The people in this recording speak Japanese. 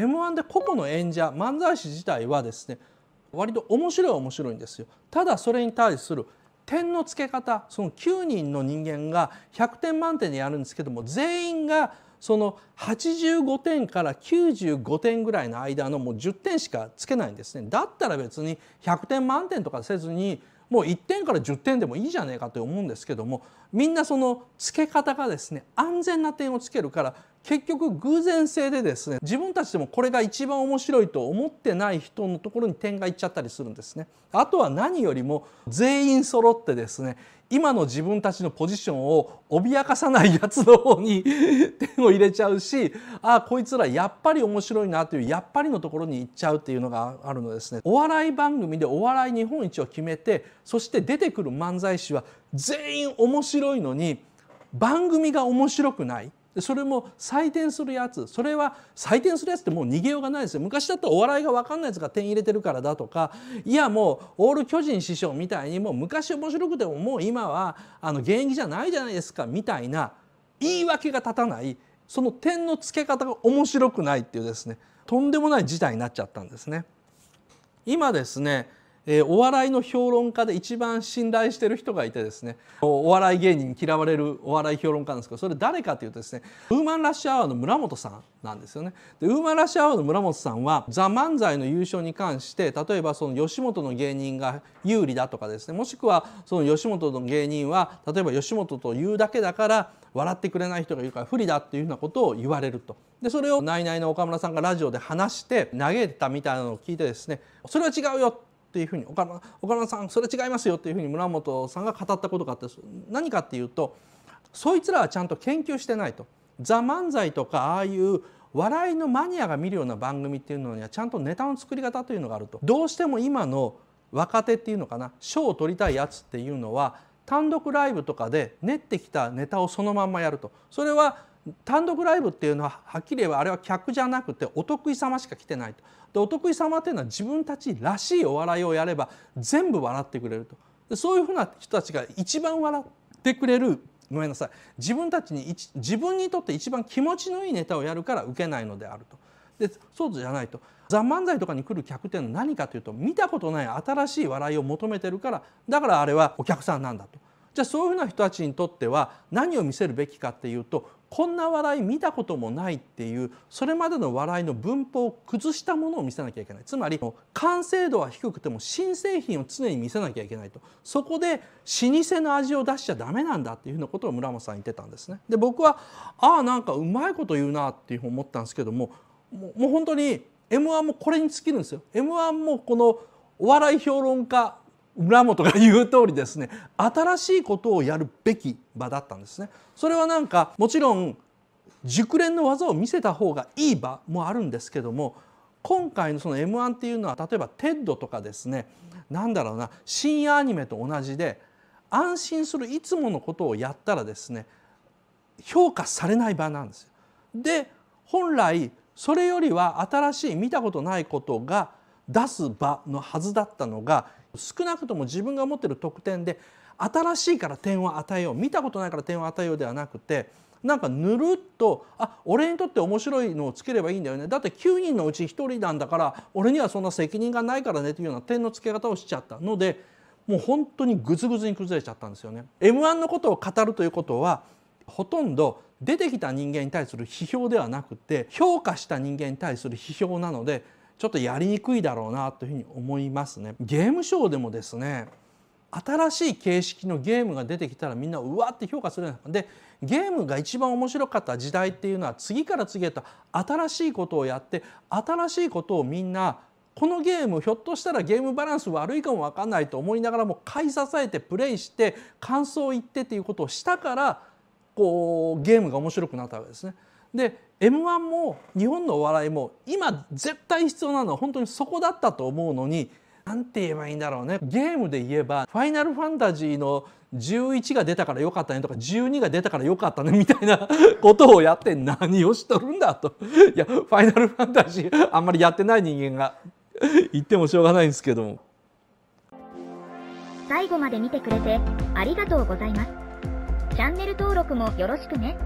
m 1で個々の演者漫才師自体はですね割と面白い面白いんですよただそれに対する点の付け方その9人の人間が100点満点でやるんですけども全員がその85点から95点ぐらいの間のもう10点しかつけないんですねだったら別に100点満点とかせずにもう1点から10点でもいいじゃねえかと思うんですけどもみんなそのつけ方がですね安全な点をつけるから結局偶然性でですね自分たちでもこれが一番面白いと思ってない人のところに点がいっちゃったりするんですね。あとは何よりも全員揃ってですね今の自分たちのポジションを脅かさないやつの方に点 を入れちゃうしああこいつらやっぱり面白いなというやっぱりのところに行っちゃうっていうのがあるのですねお笑い番組でお笑い日本一を決めてそして出てくる漫才師は全員面白いのに番組が面白くないそれも採点するやつそれは採点するやつってもう逃げようがないですよ昔だとお笑いが分かんないやつが点入れてるからだとかいやもうオール巨人師匠みたいにもう昔面白くてももう今はあの現役じゃないじゃないですかみたいな言い訳が立たないその点の付け方が面白くないっていうですねとんでもない事態になっちゃったんですね。今ですねえー、お笑いの評論家で一番信頼してる人がいてですねお笑い芸人に嫌われるお笑い評論家なんですけどそれ誰かというとですねウーマンラッシュアワーの村本さんなんですよねでウーマンラッシュアワーの村本さんは「ザ・漫才の優勝に関して例えばその吉本の芸人が有利だとかですねもしくはその吉本の芸人は例えば吉本というだけだから笑ってくれない人がいるから不利だっていうふうなことを言われると。でそれをナイナイの岡村さんがラジオで話して投げたみたいなのを聞いてですねそれは違うよっていうふうに岡田さんそれ違いますよっていうふうに村本さんが語ったことがあって何かっていうとそいつらはちゃんと研究してないと。ザ漫才とかああいう笑いのマニアが見るような番組っていうのにはちゃんとネタの作り方というのがあるとどうしても今の若手っていうのかな賞を取りたいやつっていうのは単独ライブとかで練ってきたネタをそのまんまやるとそれは単独ライブっていうのははっきり言えばあれは客じゃなくてお得意様しか来てないとでお得意様っていうのは自分たちらしいお笑いをやれば全部笑ってくれるとでそういうふうな人たちが一番笑ってくれるごめんなさい自分たちに自分にとって一番気持ちのいいネタをやるから受けないのであると。でそうじゃないと「ザ・漫才」とかに来る客っていうのは何かというと見たことない新しい笑いを求めてるからだからあれはお客さんなんだと。じゃあそういうふうな人たちにとっては何を見せるべきかっていうとこんな笑い見たこともないっていうそれまでの笑いの文法を崩したものを見せなきゃいけないつまり完成度は低くても新製品を常に見せなきゃいけないとそこで老舗の味を出しちゃダメなんだっていうふうなことを村本さん言ってたんですね。で僕はああなんかうまいこと言うなっていうふうに思ったんですけどももうもう本当に m 1もこれに尽きるんですよ。m 1もこのお笑い評論家村本が言う通りですね新しいことをやるべき場だったんですね。それはなんかもちろん熟練の技を見せた方がいい場もあるんですけども今回のその m 1っていうのは例えばテッドとかですねなんだろうな深夜アニメと同じで安心するいつものことをやったらですね評価されない場なんですよ。で本来それよりは新しい見たことないことが出す場のはずだったのが少なくとも自分が持ってる得点で新しいから点を与えよう見たことないから点を与えようではなくてなんかぬるっとあ俺にとって面白いのをつければいいんだよねだって9人のうち1人なんだから俺にはそんな責任がないからねというような点のつけ方をしちゃったのでもう本当にグズグズに崩れちゃったんですよね。M1 のことを語るということはほとんど出てきた人間に対する批評ではなくて評価した人間に対する批評なのでちょっとやりにくいだろうなというふに思いますね。ゲームショーでもですね新しい形式のゲームが出てきたらみんなうわって評価するよでゲームが一番面白かった時代っていうのは次から次へと新しいことをやって新しいことをみんなこのゲームひょっとしたらゲームバランス悪いかも分かんないと思いながらも買い支えてプレイして感想を言ってっていうことをしたからこうゲームが面白くなったわけですね。で m 1も日本のお笑いも今絶対必要なのは本当にそこだったと思うのに何て言えばいいんだろうねゲームで言えば「ファイナルファンタジー」の11が出たからよかったねとか12が出たからよかったねみたいな ことをやって何をしとるんだといや「ファイナルファンタジー」あんまりやってない人間が言ってもしょうがないんですけども。最後まで見てくれてありがとうございますチャンネル登録もよろしくね。